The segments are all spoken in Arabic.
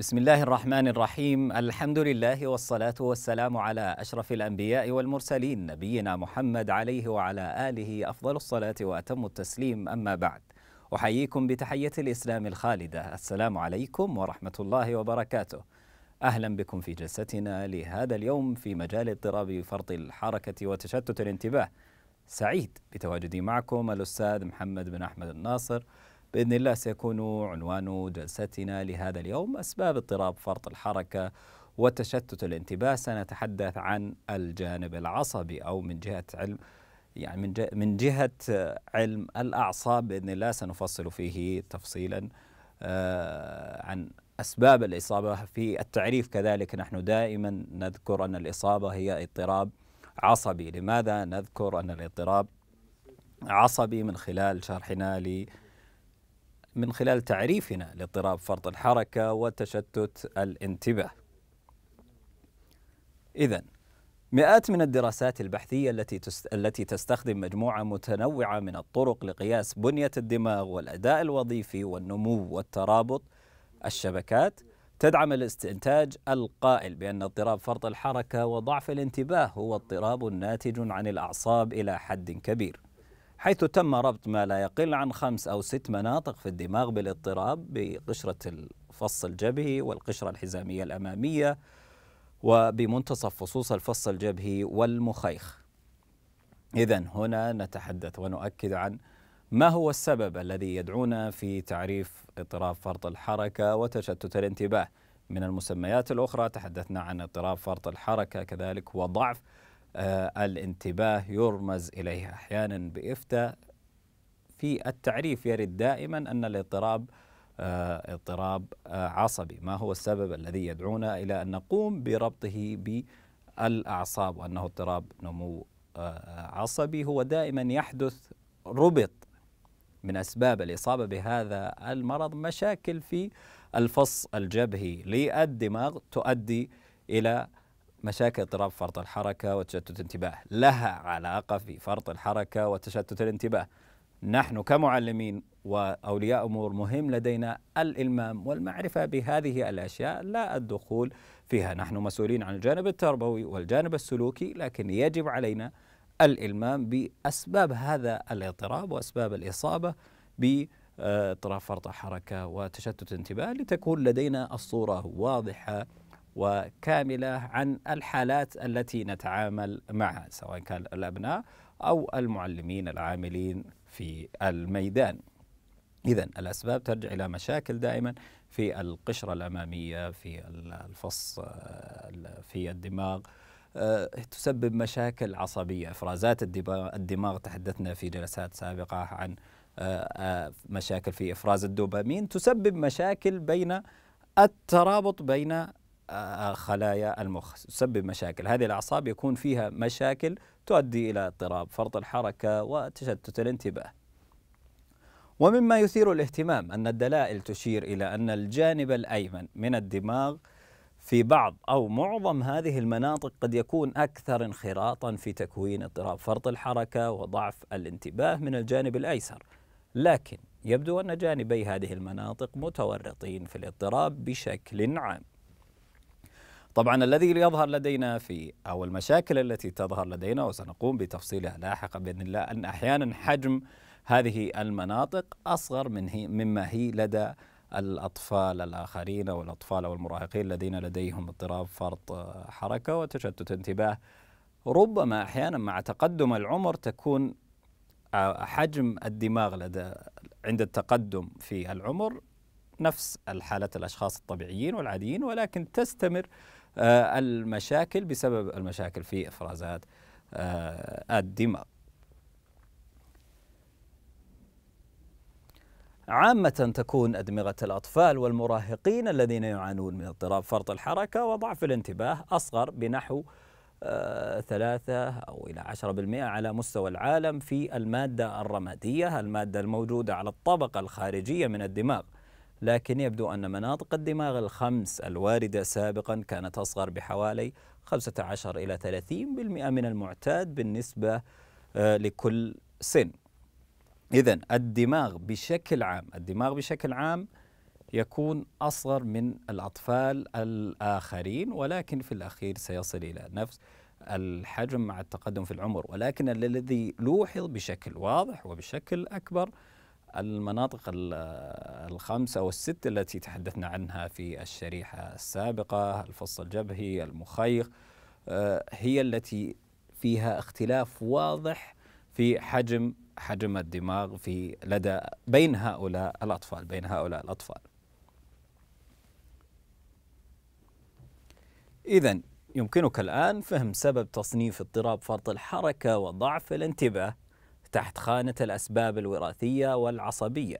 بسم الله الرحمن الرحيم الحمد لله والصلاة والسلام على أشرف الأنبياء والمرسلين نبينا محمد عليه وعلى آله أفضل الصلاة وأتم التسليم أما بعد أحييكم بتحية الإسلام الخالدة السلام عليكم ورحمة الله وبركاته أهلا بكم في جلستنا لهذا اليوم في مجال اضطراب فرط الحركة وتشتت الانتباه سعيد بتواجدي معكم الأستاذ محمد بن أحمد الناصر باذن الله سيكون عنوان جلستنا لهذا اليوم اسباب اضطراب فرط الحركه وتشتت الانتباه سنتحدث عن الجانب العصبي او من جهه علم يعني من من جهه علم الاعصاب باذن الله سنفصل فيه تفصيلا آه، عن اسباب الاصابه في التعريف كذلك نحن دائما نذكر ان الاصابه هي اضطراب عصبي لماذا نذكر ان الاضطراب عصبي من خلال شرحنا لي من خلال تعريفنا لاضطراب فرط الحركة وتشتت الانتباه. إذا مئات من الدراسات البحثية التي التي تستخدم مجموعة متنوعة من الطرق لقياس بنية الدماغ والأداء الوظيفي والنمو والترابط الشبكات تدعم الاستنتاج القائل بأن اضطراب فرط الحركة وضعف الانتباه هو اضطراب ناتج عن الأعصاب إلى حد كبير. حيث تم ربط ما لا يقل عن خمس أو ست مناطق في الدماغ بالاضطراب بقشرة الفص الجبهي والقشرة الحزامية الأمامية وبمنتصف فصوص الفص الجبهي والمخيخ إذا هنا نتحدث ونؤكد عن ما هو السبب الذي يدعونا في تعريف اضطراب فرط الحركة وتشتت الانتباه من المسميات الأخرى تحدثنا عن اضطراب فرط الحركة كذلك وضعف آه، الانتباه يرمز إليه أحيانا بإفتاء في التعريف يرد دائما أن الاضطراب آه، اضطراب آه، عصبي ما هو السبب الذي يدعونا إلى أن نقوم بربطه بالأعصاب وأنه اضطراب نمو عصبي هو دائما يحدث ربط من أسباب الإصابة بهذا المرض مشاكل في الفص الجبهي للدماغ تؤدي إلى مشاكل اضطراب فرط الحركة وتشتت الانتباه لها علاقة في فرط الحركة وتشتت الانتباه نحن كمعلمين وأولياء أمور مهم لدينا الإلمام والمعرفة بهذه الأشياء لا الدخول فيها نحن مسؤولين عن الجانب التربوي والجانب السلوكي لكن يجب علينا الإلمام بأسباب هذا الاضطراب وأسباب الإصابة باضطراب آه، فرط الحركة وتشتت الانتباه لتكون لدينا الصورة واضحة وكاملة عن الحالات التي نتعامل معها سواء كان الأبناء أو المعلمين العاملين في الميدان إذا الأسباب ترجع إلى مشاكل دائما في القشرة الأمامية في الفص في الدماغ آه، تسبب مشاكل عصبية إفرازات الدماغ تحدثنا في جلسات سابقة عن آه، آه، مشاكل في إفراز الدوبامين تسبب مشاكل بين الترابط بين خلايا المخ تسبب مشاكل هذه الأعصاب يكون فيها مشاكل تؤدي إلى اضطراب فرط الحركة وتشتت الانتباه ومما يثير الاهتمام أن الدلائل تشير إلى أن الجانب الأيمن من الدماغ في بعض أو معظم هذه المناطق قد يكون أكثر انخراطا في تكوين اضطراب فرط الحركة وضعف الانتباه من الجانب الأيسر لكن يبدو أن جانبي هذه المناطق متورطين في الاضطراب بشكل عام طبعا الذي يظهر لدينا في أو المشاكل التي تظهر لدينا وسنقوم بتفصيلها لاحقا بإذن الله أن أحيانا حجم هذه المناطق أصغر من هي مما هي لدى الأطفال الآخرين او الاطفال او المراهقين الذين لديهم اضطراب فرط آه، حركة وتشتت انتباه ربما أحيانا مع تقدم العمر تكون آه، حجم الدماغ لدى عند التقدم في العمر نفس الحالة الأشخاص الطبيعيين والعاديين ولكن تستمر آه، المشاكل بسبب المشاكل في إفرازات آه، الدماغ عامة تكون أدمغة الأطفال والمراهقين الذين يعانون من اضطراب فرط الحركة وضعف الانتباه أصغر بنحو آه، ثلاثة أو إلى عشرة بالمئة على مستوى العالم في المادة الرمادية المادة الموجودة على الطبقة الخارجية من الدماغ لكن يبدو أن مناطق الدماغ الخمس الواردة سابقا كانت أصغر بحوالي 15 إلى 30% من المعتاد بالنسبة آه، لكل سن إذا الدماغ بشكل عام الدماغ بشكل عام يكون أصغر من الأطفال الآخرين ولكن في الأخير سيصل إلى نفس الحجم مع التقدم في العمر ولكن الذي لوحظ بشكل واضح وبشكل أكبر المناطق الخمسة الست التي تحدثنا عنها في الشريحة السابقة الفص الجبهي المخيخ آه، هي التي فيها اختلاف واضح في حجم حجم الدماغ في لدى بين هؤلاء الأطفال بين هؤلاء الأطفال إذا يمكنك الآن فهم سبب تصنيف اضطراب فرط الحركة وضعف الانتباه تحت خانة الأسباب الوراثية والعصبية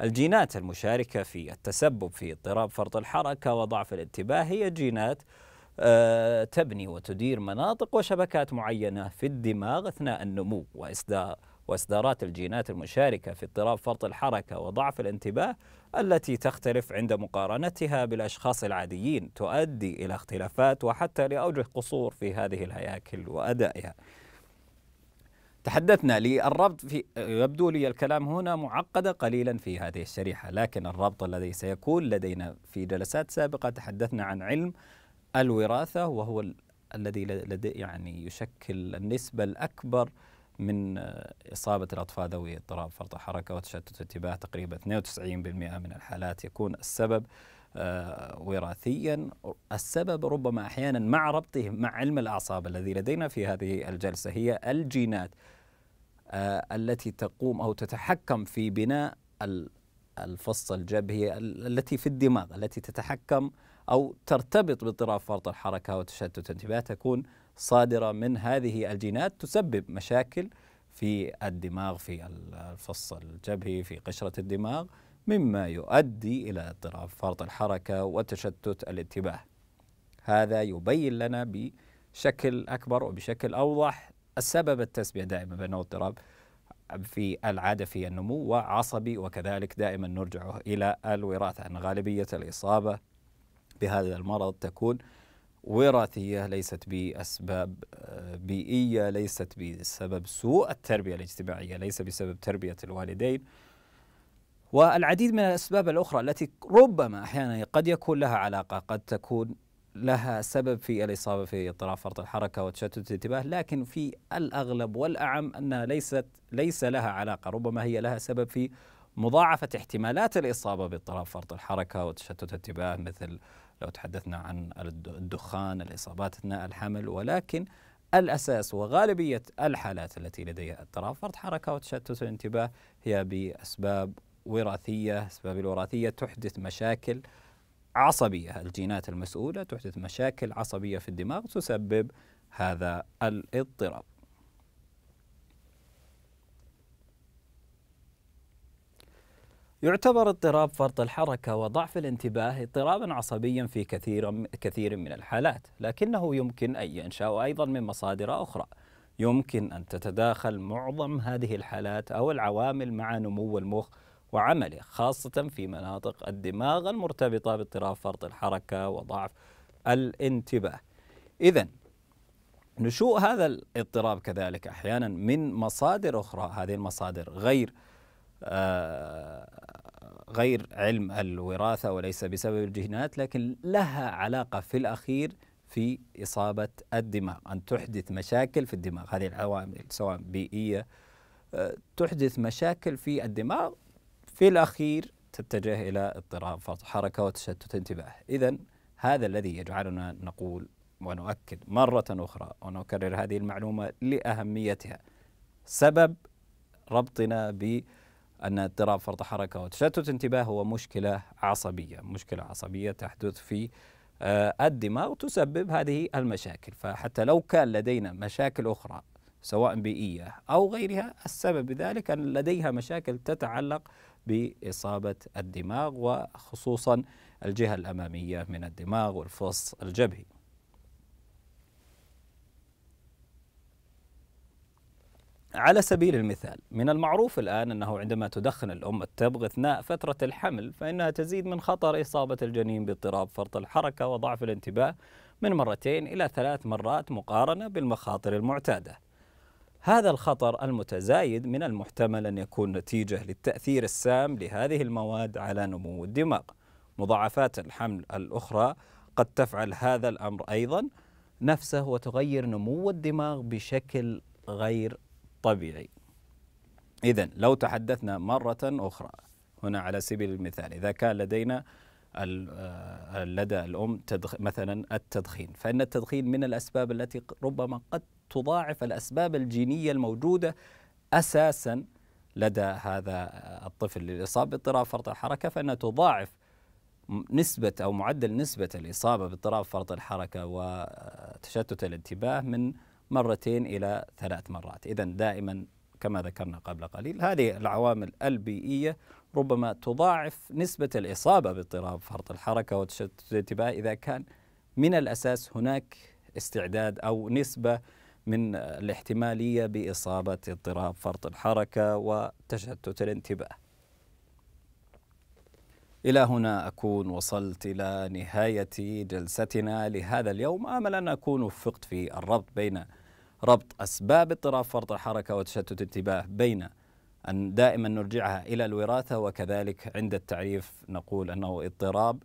الجينات المشاركة في التسبب في اضطراب فرط الحركة وضعف الانتباه هي جينات آه، تبني وتدير مناطق وشبكات معينة في الدماغ أثناء النمو وإصدار وإصدارات الجينات المشاركة في اضطراب فرط الحركة وضعف الانتباه التي تختلف عند مقارنتها بالأشخاص العاديين تؤدي إلى اختلافات وحتى لأوجه قصور في هذه الهياكل وأدائها تحدثنا للربط في يبدو لي الكلام هنا معقدة قليلا في هذه الشريحة لكن الربط الذي سيكون لدينا في جلسات سابقة تحدثنا عن علم الوراثة وهو الذي لدي يعني يشكل النسبة الأكبر من آه، إصابة الأطفال ذوي اضطراب فرط حركة وتشتت انتباه تقريبا 92% من الحالات يكون السبب آه، وراثيا السبب ربما أحيانا مع ربطه مع علم الأعصاب الذي لدينا في هذه الجلسة هي الجينات آه، التي تقوم أو تتحكم في بناء الفص الجبهي التي في الدماغ التي تتحكم أو ترتبط باضطراب فرط الحركة وتشتت الانتباه تكون صادرة من هذه الجينات تسبب مشاكل في الدماغ في الفص الجبهي في قشرة الدماغ مما يؤدي إلى اضطراب فرط الحركة وتشتت الانتباه هذا يبين لنا بشكل أكبر وبشكل أوضح السبب التسمية دائما بأنه اضطراب في العادة في النمو وعصبي وكذلك دائما نرجعه إلى الوراثة أن غالبية الإصابة بهذا المرض تكون وراثية ليست بأسباب آه، بيئية ليست بسبب سوء التربية الاجتماعية ليس بسبب تربية الوالدين والعديد من الأسباب الأخرى التي ربما أحيانا قد يكون لها علاقة قد تكون لها سبب في الإصابة في اضطراب فرط الحركة وتشتت الانتباه لكن في الأغلب والأعم أنها ليست ليس لها علاقة ربما هي لها سبب في مضاعفة احتمالات الإصابة باضطراب فرط الحركة وتشتت الانتباه مثل لو تحدثنا عن الدخان الإصابات أثناء الحمل ولكن الأساس وغالبية الحالات التي لديها اضطراب فرط حركة وتشتت الانتباه هي بأسباب وراثيه اسباب الوراثيه تحدث مشاكل عصبيه الجينات المسؤوله تحدث مشاكل عصبيه في الدماغ تسبب هذا الاضطراب يعتبر اضطراب فرط الحركة وضعف الانتباه اضطرابا عصبيا في كثير كثير من الحالات، لكنه يمكن أن ينشأ أيضا من مصادر أخرى. يمكن أن تتداخل معظم هذه الحالات أو العوامل مع نمو المخ وعمله خاصة في مناطق الدماغ المرتبطة باضطراب فرط الحركة وضعف الانتباه إذا نشوء هذا الاضطراب كذلك أحيانا من مصادر أخرى هذه المصادر غير آه، غير علم الوراثة وليس بسبب الجينات لكن لها علاقة في الأخير في إصابة الدماغ أن تحدث مشاكل في الدماغ هذه العوامل سواء بيئية آه، تحدث مشاكل في الدماغ في الأخير تتجه إلى اضطراب فرط حركة وتشتت انتباه إذا هذا الذي يجعلنا نقول ونؤكد مرة أخرى ونكرر هذه المعلومة لأهميتها سبب ربطنا ب أن اضطراب فرط حركة وتشتت انتباه هو مشكلة عصبية مشكلة عصبية تحدث في آه، الدماغ تسبب هذه المشاكل فحتى لو كان لدينا مشاكل أخرى سواء بيئية أو غيرها السبب بذلك أن لديها مشاكل تتعلق باصابه الدماغ وخصوصا الجهه الاماميه من الدماغ والفص الجبهي. على سبيل المثال من المعروف الآن أنه عندما تدخن الأم التبغ أثناء فترة الحمل فإنها تزيد من خطر إصابة الجنين باضطراب فرط الحركة وضعف الانتباه من مرتين إلى ثلاث مرات مقارنة بالمخاطر المعتادة هذا الخطر المتزايد من المحتمل أن يكون نتيجة للتأثير السام لهذه المواد على نمو الدماغ مضاعفات الحمل الأخرى قد تفعل هذا الأمر أيضا نفسه وتغير نمو الدماغ بشكل غير طبيعي إذا لو تحدثنا مرة أخرى هنا على سبيل المثال إذا كان لدينا آه، لدى الأم مثلا التدخين فإن التدخين من الأسباب التي ربما قد تضاعف الأسباب الجينية الموجودة أساسا لدى هذا الطفل للإصابة باضطراب فرط الحركة فإنها تضاعف نسبة أو معدل نسبة الإصابة باضطراب فرط الحركة وتشتت الانتباه من مرتين إلى ثلاث مرات إذا دائما كما ذكرنا قبل قليل هذه العوامل البيئية ربما تضاعف نسبة الإصابة باضطراب فرط الحركة وتشتت الانتباه إذا كان من الأساس هناك استعداد أو نسبة من الاحتمالية بإصابة اضطراب فرط الحركة وتشتت الانتباه إلى هنا أكون وصلت إلى نهاية جلستنا لهذا اليوم آمل أن أكون وفقت في الربط بين ربط أسباب اضطراب فرط الحركة وتشتت الانتباه بين أن دائما نرجعها إلى الوراثة وكذلك عند التعريف نقول أنه اضطراب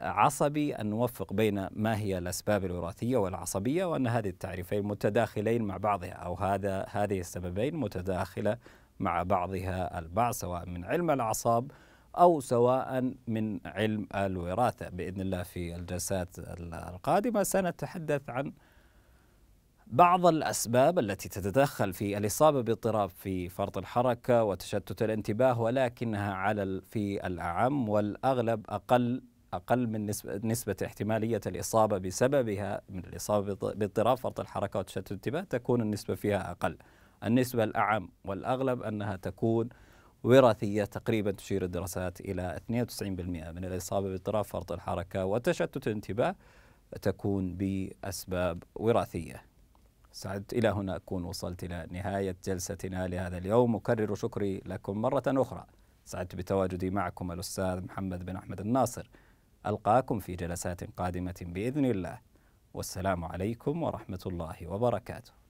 عصبي أن نوفق بين ما هي الأسباب الوراثية والعصبية وأن هذه التعريفين متداخلين مع بعضها أو هذا هذه السببين متداخلة مع بعضها البعض سواء من علم الأعصاب أو سواء من علم الوراثة بإذن الله في الجلسات القادمة سنتحدث عن بعض الأسباب التي تتدخل في الإصابة باضطراب في فرط الحركة وتشتت الانتباه ولكنها على في الأعم والأغلب أقل أقل من نسبة, نسبة احتمالية الإصابة بسببها من الإصابة باضطراب فرط الحركة وتشتت الانتباه تكون النسبة فيها أقل النسبة الأعم والأغلب أنها تكون وراثية تقريبا تشير الدراسات إلى 92% من الإصابة باضطراب فرط الحركة وتشتت الانتباه تكون بأسباب وراثية سعدت إلى هنا أكون وصلت إلى نهاية جلستنا لهذا اليوم أكرر شكري لكم مرة أخرى سعدت بتواجدي معكم الأستاذ محمد بن أحمد الناصر ألقاكم في جلسات قادمة بإذن الله والسلام عليكم ورحمة الله وبركاته